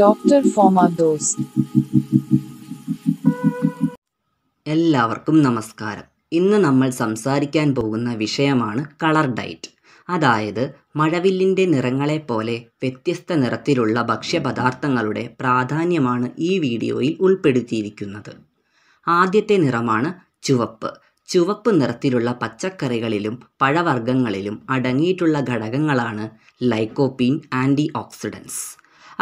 doctor FOMAA those എല്ലാവർക്കും നമസ്കാരം ഇന്ന് നമ്മൾ സംസാരിക്കാൻ പോകുന്ന വിഷയമാണ് കളർ ഡയറ്റ് അതായത് മഴവില്ലിൻ്റെ നിറങ്ങളെപ്പോലെ വ്യത്യസ്ത നിറത്തിലുള്ള ഭക്ഷ്യപദാർത്ഥങ്ങളുടെ പ്രാധാന്യമാണ് ഈ വീഡിയോയിൽ ഉൾപ്പെടുത്തിയിരിക്കുന്നത് ആദ്യത്തെ നിറമാണ് ചുവപ്പ് ചുവപ്പ് നിറത്തിലുള്ള പച്ചക്കറികളിലും പഴവർഗ്ഗങ്ങളിലും അടങ്ങിയിട്ടുള്ള ഘടകങ്ങളാണ് ലൈക്കോപീൻ ആൻറ്റി ഓക്സിഡൻസ്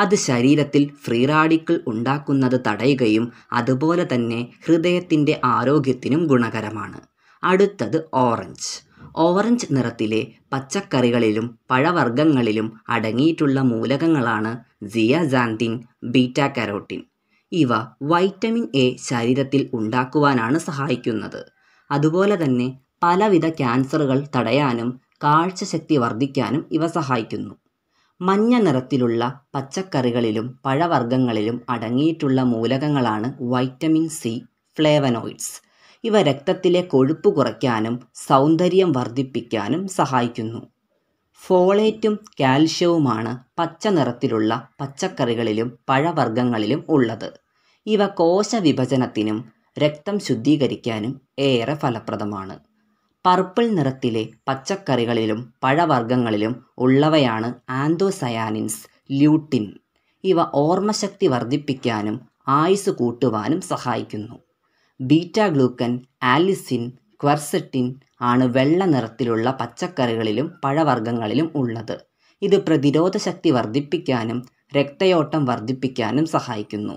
അത് ശരീരത്തിൽ ഫ്രീ റാഡിക്കൽ ഉണ്ടാക്കുന്നത് തടയുകയും അതുപോലെ തന്നെ ഹൃദയത്തിൻ്റെ ആരോഗ്യത്തിനും ഗുണകരമാണ് അടുത്തത് ഓറഞ്ച് ഓറഞ്ച് നിറത്തിലെ പച്ചക്കറികളിലും പഴവർഗ്ഗങ്ങളിലും അടങ്ങിയിട്ടുള്ള മൂലകങ്ങളാണ് സിയസാൻറ്റിൻ ബീറ്റ കരോട്ടിൻ ഇവ വൈറ്റമിൻ എ ശരീരത്തിൽ ഉണ്ടാക്കുവാനാണ് സഹായിക്കുന്നത് അതുപോലെ തന്നെ പലവിധ ക്യാൻസറുകൾ തടയാനും കാഴ്ചശക്തി വർദ്ധിക്കാനും ഇവ സഹായിക്കുന്നു മഞ്ഞ നിറത്തിലുള്ള പച്ചക്കറികളിലും പഴവർഗ്ഗങ്ങളിലും അടങ്ങിയിട്ടുള്ള മൂലകങ്ങളാണ് വൈറ്റമിൻ സി ഫ്ലേവനോയിഡ്സ് ഇവ രക്തത്തിലെ കൊഴുപ്പ് കുറയ്ക്കാനും സൗന്ദര്യം വർദ്ധിപ്പിക്കാനും സഹായിക്കുന്നു ഫോളേറ്റും കാൽഷ്യവുമാണ് പച്ച നിറത്തിലുള്ള പച്ചക്കറികളിലും പഴവർഗ്ഗങ്ങളിലും ഉള്ളത് ഇവ കോശവിഭജനത്തിനും രക്തം ശുദ്ധീകരിക്കാനും ഏറെ ഫലപ്രദമാണ് പർപ്പിൾ നിറത്തിലെ പച്ചക്കറികളിലും പഴവർഗ്ഗങ്ങളിലും ഉള്ളവയാണ് ആന്തോസയാനിൻസ് ല്യൂട്ടിൻ ഇവ ഓർമ്മശക്തി വർദ്ധിപ്പിക്കാനും ആയുസ് കൂട്ടുവാനും സഹായിക്കുന്നു ബീറ്റാ ഗ്ലൂക്കൻ ആലിസിൻ ക്വർസെറ്റിൻ ആണ് വെള്ള നിറത്തിലുള്ള പച്ചക്കറികളിലും പഴവർഗ്ഗങ്ങളിലും ഉള്ളത് ഇത് പ്രതിരോധ ശക്തി വർദ്ധിപ്പിക്കാനും രക്തയോട്ടം വർദ്ധിപ്പിക്കാനും സഹായിക്കുന്നു